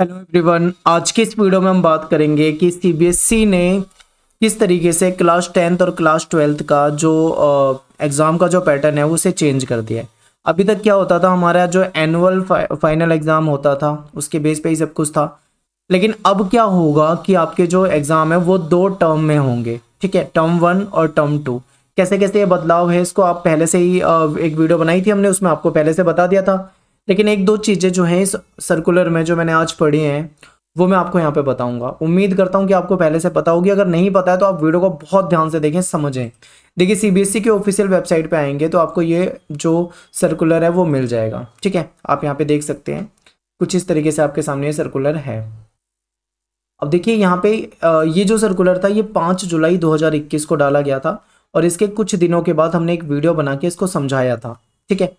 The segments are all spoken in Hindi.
हेलो एवरीवन आज की इस वीडियो में हम बात करेंगे कि सीबीएसई e ने किस तरीके से क्लास टेंथ और क्लास ट्वेल्थ का जो एग्ज़ाम का जो पैटर्न है उसे चेंज कर दिया है अभी तक क्या होता था हमारा जो एनुअल फाइनल एग्ज़ाम होता था उसके बेस पे ही सब कुछ था लेकिन अब क्या होगा कि आपके जो एग्ज़ाम है वो दो टर्म में होंगे ठीक है टर्म वन और टर्म टू कैसे कैसे ये बदलाव है इसको आप पहले से ही एक वीडियो बनाई थी हमने उसमें आपको पहले से बता दिया था लेकिन एक दो चीज़ें जो हैं इस सर्कुलर में जो मैंने आज पढ़ी हैं वो मैं आपको यहाँ पे बताऊंगा उम्मीद करता हूँ कि आपको पहले से पता होगी अगर नहीं पता है तो आप वीडियो को बहुत ध्यान से देखें समझें देखिए सीबीएसई e के ऑफिशियल वेबसाइट पे आएंगे तो आपको ये जो सर्कुलर है वो मिल जाएगा ठीक है आप यहाँ पे देख सकते हैं कुछ इस तरीके से आपके सामने ये सर्कुलर है अब देखिए यहाँ पे ये जो सर्कुलर था ये पाँच जुलाई इक्कीस को डाला गया था और इसके कुछ दिनों के बाद हमने एक वीडियो बना के इसको समझाया था ठीक है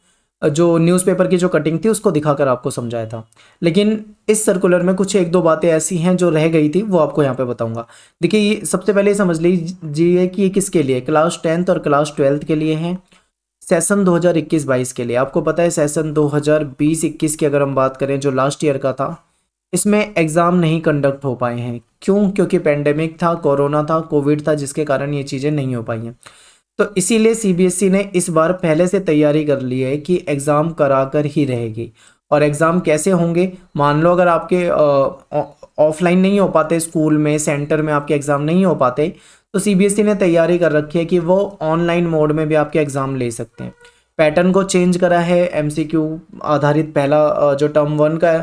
जो न्यूज़पेपर की जो कटिंग थी उसको दिखाकर आपको समझाया था लेकिन इस सर्कुलर में कुछ एक दो बातें ऐसी हैं जो रह गई थी वो आपको यहाँ पे बताऊँगा देखिए ये सबसे पहले समझ लीजिए कि ये किसके लिए क्लास टेंथ और क्लास ट्वेल्थ के लिए हैं सेशन 2021-22 के लिए आपको पता है सेशन 2020-21 की अगर हम बात करें जो लास्ट ईयर का था इसमें एग्ज़ाम नहीं कंडक्ट हो पाए हैं क्यों क्योंकि पेंडेमिक था कोरोना था कोविड था जिसके कारण ये चीज़ें नहीं हो पाई हैं तो इसीलिए सीबीएसई e ने इस बार पहले से तैयारी कर ली है कि एग्ज़ाम करा कर ही रहेगी और एग्ज़ाम कैसे होंगे मान लो अगर आपके ऑफलाइन नहीं हो पाते स्कूल में सेंटर में आपके एग्ज़ाम नहीं हो पाते तो सीबीएसई e ने तैयारी कर रखी है कि वो ऑनलाइन मोड में भी आपके एग्ज़ाम ले सकते हैं पैटर्न को चेंज करा है एम आधारित पहला जो टर्म वन का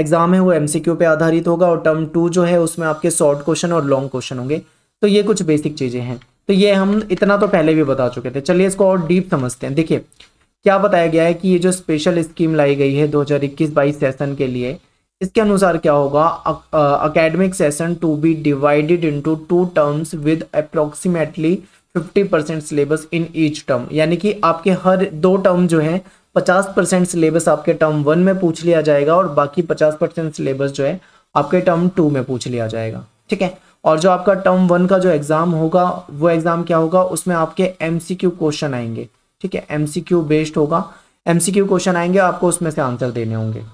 एग्ज़ाम है वो एम पे आधारित होगा और टर्म टू जो है उसमें आपके शॉर्ट क्वेश्चन और लॉन्ग क्वेश्चन होंगे तो ये कुछ बेसिक चीज़ें हैं तो ये हम इतना तो पहले भी बता चुके थे चलिए इसको और डीप समझते हैं देखिए क्या बताया गया है कि ये जो स्पेशल स्कीम लाई गई है 2021 हजार सेशन के लिए इसके अनुसार क्या होगा academic session to be divided into two terms with approximately 50 percent syllabus in each term यानी कि आपके हर दो टर्म जो है 50 परसेंट सिलेबस आपके टर्म वन में पूछ लिया जाएगा और बाकी 50 परसेंट सिलेबस जो है आपके टर्म टू में पूछ लिया जाएगा ठीक है और जो आपका टर्म वन का जो एग्ज़ाम होगा वो एग्ज़ाम क्या होगा उसमें आपके एम क्वेश्चन आएंगे ठीक है एम बेस्ड होगा एम क्वेश्चन आएंगे आपको उसमें से आंसर देने होंगे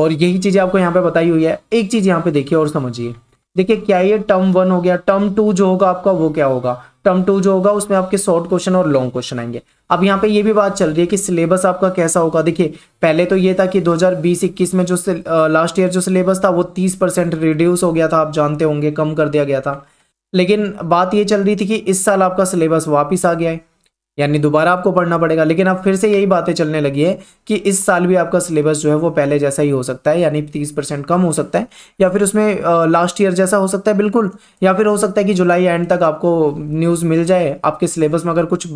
और यही चीज़ें आपको यहाँ पे बताई हुई है एक चीज़ यहाँ पे देखिए और समझिए देखिए क्या ये टर्म वन हो गया टर्म टू जो होगा आपका वो क्या होगा टर्म टू जो होगा उसमें आपके शॉर्ट क्वेश्चन और लॉन्ग क्वेश्चन आएंगे अब यहाँ पे ये भी बात चल रही है कि सिलेबस आपका कैसा होगा देखिए पहले तो ये था कि 2020-21 में जो लास्ट ईयर जो सिलेबस था वो 30 परसेंट रिड्यूस हो गया था आप जानते होंगे कम कर दिया गया था लेकिन बात ये चल रही थी कि इस साल आपका सिलेबस वापिस आ गया है यानी दोबारा आपको पढ़ना पड़ेगा लेकिन अब फिर से यही बातें चलने लगी है कि इस साल भी आपका सिलेबस जो है वो पहले जैसा ही हो सकता है यानी तीस परसेंट कम हो सकता है या फिर उसमें लास्ट ईयर जैसा हो सकता है बिल्कुल या फिर हो सकता है कि जुलाई एंड तक आपको न्यूज़ मिल जाए आपके सिलेबस में अगर कुछ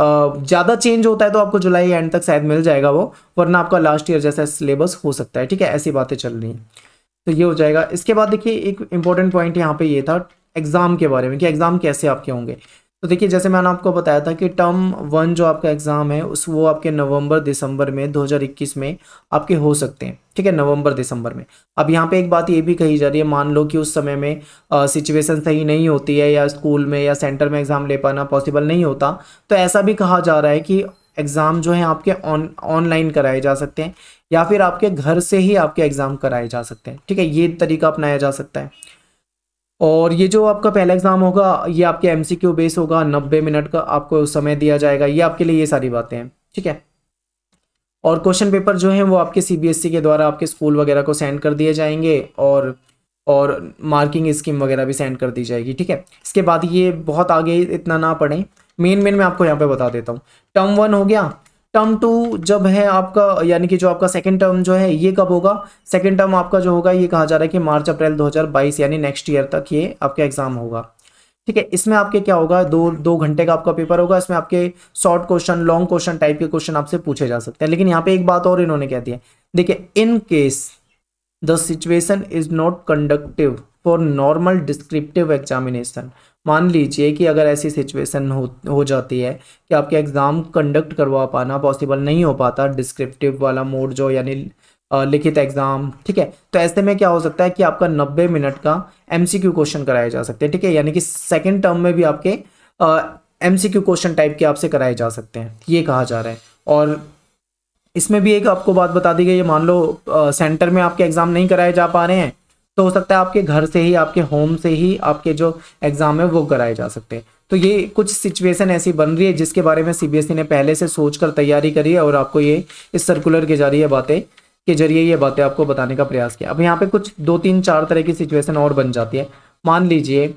ज़्यादा चेंज होता है तो आपको जुलाई एंड तक शायद मिल जाएगा वो वरना आपका लास्ट ईयर जैसा सिलेबस हो सकता है ठीक है ऐसी बातें चल रही हैं तो ये हो जाएगा इसके बाद देखिए एक इंपॉर्टेंट पॉइंट यहाँ पे ये था एग्ज़ाम के बारे में कि एग्ज़ाम कैसे आपके होंगे तो देखिए जैसे मैंने आपको बताया था कि टर्म वन जो आपका एग्ज़ाम है उस वो आपके नवंबर दिसंबर में 2021 में आपके हो सकते हैं ठीक है नवंबर दिसंबर में अब यहाँ पे एक बात ये भी कही जा रही है मान लो कि उस समय में सिचुएशन सही नहीं होती है या स्कूल में या सेंटर में एग्ज़ाम ले पाना पॉसिबल नहीं होता तो ऐसा भी कहा जा रहा है कि एग्ज़ाम जो है आपके ऑन ऑनलाइन कराए जा सकते हैं या फिर आपके घर से ही आपके एग्ज़ाम कराए जा सकते हैं ठीक है ये तरीका अपनाया जा सकता है और ये जो आपका पहला एग्ज़ाम होगा ये आपके एम सी क्यू बेस होगा नब्बे मिनट का आपको समय दिया जाएगा ये आपके लिए ये सारी बातें हैं ठीक है और क्वेश्चन पेपर जो है वो आपके सी बी एस सी के द्वारा आपके स्कूल वगैरह को सेंड कर दिए जाएंगे और और मार्किंग स्कीम वगैरह भी सेंड कर दी जाएगी ठीक है इसके बाद ये बहुत आगे इतना ना पढ़ें मेन मेन मैं आपको यहाँ पे बता देता हूँ टर्म वन हो गया टर्म टू जब है आपका यानी कि जो आपका सेकंड टर्म जो है ये कब होगा सेकंड टर्म आपका जो होगा ये कहा जा रहा है कि मार्च अप्रैल 2022 यानी नेक्स्ट ईयर तक ये आपका एग्जाम होगा ठीक है इसमें आपके क्या होगा दो दो घंटे का आपका पेपर होगा इसमें आपके short question long question type के क्वेश्चन आपसे पूछे जा सकते हैं लेकिन यहाँ पे एक बात और इन्होंने कह दिया देखिए in case the situation is not conductive for normal descriptive examination मान लीजिए कि अगर ऐसी सिचुएशन हो हो जाती है कि आपके एग्ज़ाम कंडक्ट करवा पाना पॉसिबल नहीं हो पाता डिस्क्रिप्टिव वाला मोड जो यानी लिखित एग्ज़ाम ठीक है तो ऐसे में क्या हो सकता है कि आपका 90 मिनट का एमसीक्यू क्वेश्चन कराए जा सकते हैं ठीक है यानी कि सेकेंड टर्म में भी आपके क्यू क्वेश्चन टाइप के आपसे कराए जा सकते हैं ये कहा जा रहा है और इसमें भी एक आपको बात बता दी गई ये मान लो सेंटर में आपके एग्ज़ाम नहीं कराए जा पा रहे हैं तो हो सकता है आपके घर से ही आपके होम से ही आपके जो एग्ज़ाम है वो कराए जा सकते हैं तो ये कुछ सिचुएशन ऐसी बन रही है जिसके बारे में सीबीएसई e ने पहले से सोचकर तैयारी करी है और आपको ये इस सर्कुलर के जरिए बातें के जरिए ये बातें आपको बताने का प्रयास किया अब यहाँ पे कुछ दो तीन चार तरह की सिचुएशन और बन जाती है मान लीजिए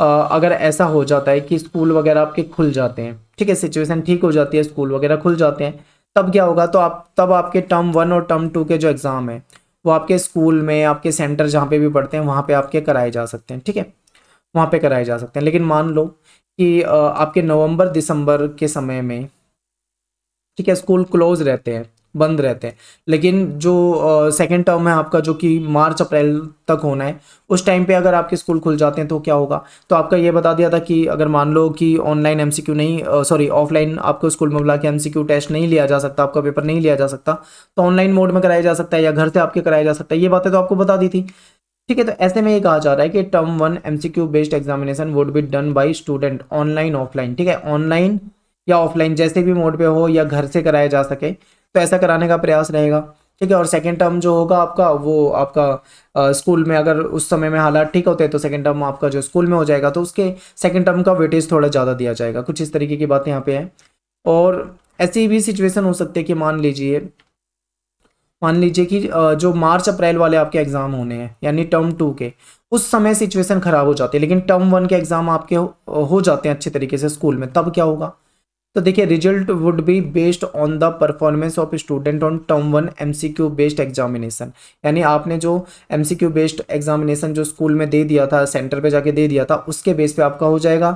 अगर ऐसा हो जाता है कि स्कूल वगैरह आपके खुल जाते हैं ठीक है सिचुएशन ठीक हो जाती है स्कूल वगैरह खुल जाते हैं तब क्या होगा तो आप तब आपके टर्म वन और टर्म टू के जो एग्ज़ाम है वो आपके स्कूल में आपके सेंटर जहाँ पे भी पढ़ते हैं वहाँ पे आपके कराए जा सकते हैं ठीक है वहाँ पे कराए जा सकते हैं लेकिन मान लो कि आपके नवंबर दिसंबर के समय में ठीक है स्कूल क्लोज रहते हैं बंद रहते हैं लेकिन जो सेकेंड टर्म है आपका जो कि मार्च अप्रैल तक होना है उस टाइम पे अगर आपके स्कूल खुल जाते हैं तो क्या होगा तो आपका ये बता दिया था कि अगर मान लो कि ऑनलाइन एमसीक्यू नहीं सॉरी ऑफलाइन आपको स्कूल में बुला के एम टेस्ट नहीं लिया जा सकता आपका पेपर नहीं लिया जा सकता तो ऑनलाइन मोड में कराया जा सकता है या घर से आपके कराया जा सकता है ये बातें तो आपको बता दी थी ठीक है तो ऐसे में ये कहा जा रहा है कि term one MCQ based examination would be done by student online offline ठीक है ऑनलाइन या ऑफलाइन जैसे भी मोड पर हो या घर से कराया जा सके तो ऐसा कराने का प्रयास रहेगा ठीक है और सेकेंड टर्म जो होगा आपका वो आपका आ, स्कूल में अगर उस समय में हालात ठीक होते हैं तो सेकेंड टर्म आपका जो स्कूल में हो जाएगा तो उसके सेकेंड टर्म का वेटेज थोड़ा ज़्यादा दिया जाएगा कुछ इस तरीके की बात यहाँ पे है और ऐसी भी सिचुएशन हो सकती है कि मान लीजिए मान लीजिए कि जो मार्च अप्रैल वाले आपके एग्ज़ाम होने हैं यानी टर्म टू के उस समय सिचुएशन ख़राब हो जाती है लेकिन टर्म वन के एग्ज़ाम आपके हो, हो जाते हैं अच्छे तरीके से स्कूल में तब क्या होगा तो देखिए result would be based on the performance of student on term one MCQ based examination यानी आपने जो एमसीक्यू बेस्ड एग्जामिनेशन जो स्कूल में दे दिया था सेंटर पे जाके दे दिया था उसके बेस पे आपका हो जाएगा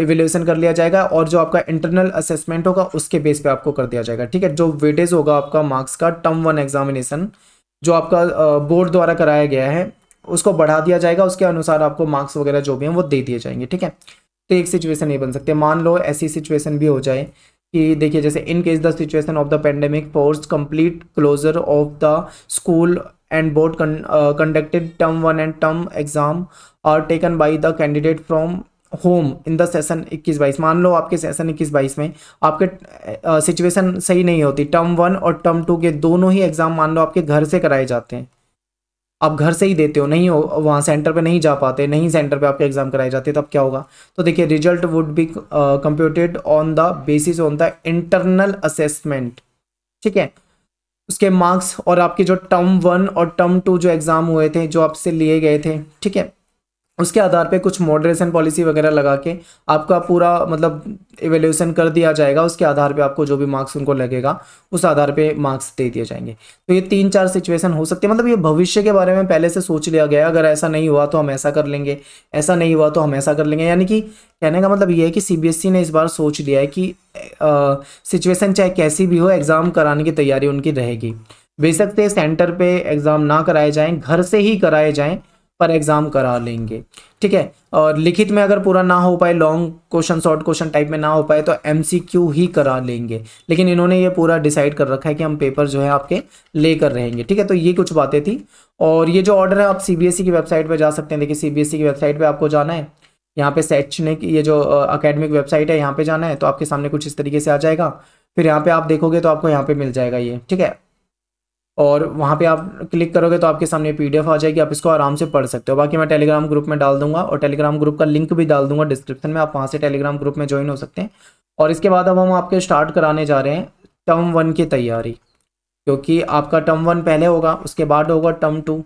इवेल्यूशन कर लिया जाएगा और जो आपका इंटरनल असेसमेंट होगा उसके बेस पे आपको कर दिया जाएगा ठीक है जो वेटेज होगा आपका मार्क्स का टर्म वन एग्जामिनेशन जो आपका बोर्ड द्वारा कराया गया है उसको बढ़ा दिया जाएगा उसके अनुसार आपको मार्क्स वगैरह जो भी हैं वो दे दिए जाएंगे ठीक है तो एक सिचुएशन ये बन सकती है मान लो ऐसी सिचुएशन भी हो जाए कि देखिए जैसे in case the situation of the pandemic force complete closure of the school and board conducted term one and term exam are taken by the candidate from home in the session इक्कीस बाईस मान लो आपके सेशन इक्कीस बाईस में आपके सिचुएशन uh, सही नहीं होती टर्म वन और टर्म टू के दोनों ही एग्ज़ाम मान लो आपके घर से कराए जाते हैं आप घर से ही देते हो नहीं हो वहाँ सेंटर पे नहीं जा पाते नहीं सेंटर पे आपके एग्ज़ाम कराए जाते तब क्या होगा तो देखिए result would be computed on the basis on the internal assessment ठीक है उसके मार्क्स और आपके जो टर्म वन और टर्म टू जो एग्ज़ाम हुए थे जो आपसे लिए गए थे ठीक है उसके आधार पे कुछ मॉडरेशन पॉलिसी वगैरह लगा के आपका पूरा मतलब इवेल्यूशन कर दिया जाएगा उसके आधार पे आपको जो भी मार्क्स उनको लगेगा उस आधार पे मार्क्स दे दिए जाएंगे तो ये तीन चार सिचुएशन हो सकती है मतलब ये भविष्य के बारे में पहले से सोच लिया गया अगर ऐसा नहीं हुआ तो हम ऐसा कर लेंगे ऐसा नहीं हुआ तो हम ऐसा कर लेंगे यानी कि कहने का मतलब ये है कि सी e ने इस बार सोच लिया है कि सिचुएसन चाहे कैसी भी हो एग्ज़ाम कराने की तैयारी उनकी रहेगी बेशक सेंटर पर एग्ज़ाम ना कराए जाएँ घर से ही कराए जाएँ पर एग्ज़ाम करा लेंगे ठीक है और लिखित में अगर पूरा ना हो पाए long question short question type में ना हो पाए तो एम ही करा लेंगे लेकिन इन्होंने ये पूरा डिसाइड कर रखा है कि हम पेपर जो है आपके लेकर रहेंगे ठीक है तो ये कुछ बातें थी और ये जो ऑर्डर है आप सी e की वेबसाइट पर जा सकते हैं देखिए सी e की वेबसाइट पर आपको जाना है यहाँ पे शैक्षणिक ये जो अकेडमिक वेबसाइट है यहाँ पे जाना है तो आपके सामने कुछ इस तरीके से आ जाएगा फिर यहाँ पे आप देखोगे तो आपको यहाँ पे मिल जाएगा ये ठीक है और वहाँ पे आप क्लिक करोगे तो आपके सामने पीडीएफ आ जाएगी आप इसको आराम से पढ़ सकते हो बाकी मैं टेलीग्राम ग्रुप में डाल दूंगा और टेलीग्राम ग्रुप का लिंक भी डाल दूंगा डिस्क्रिप्शन में आप वहाँ से टेलीग्राम ग्रुप में ज्वाइन हो सकते हैं और इसके बाद अब हम आपके स्टार्ट कराने जा रहे हैं टर्म वन की तैयारी क्योंकि आपका टर्म वन पहले होगा उसके बाद होगा टर्म टू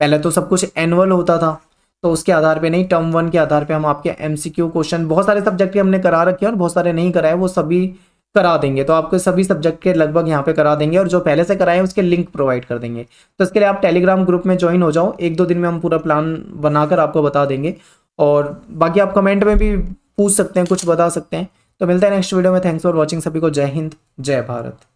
पहले तो सब कुछ एनुअल होता था तो उसके आधार पर नहीं टर्म वन के आधार पर हम आपके क्यू क्वेश्चन बहुत सारे सब्जेक्ट हमने करा रखे हैं और बहुत सारे नहीं कराए वो सभी करा देंगे तो आपको सभी सब्जेक्ट के लगभग यहाँ पे करा देंगे और जो पहले से कराए उसके लिंक प्रोवाइड कर देंगे तो इसके लिए आप टेलीग्राम ग्रुप में ज्वाइन हो जाओ एक दो दिन में हम पूरा प्लान बनाकर आपको बता देंगे और बाकी आप कमेंट में भी पूछ सकते हैं कुछ बता सकते हैं तो मिलता है नेक्स्ट वीडियो में थैंक्स फॉर वॉचिंग सभी को जय हिंद जय भारत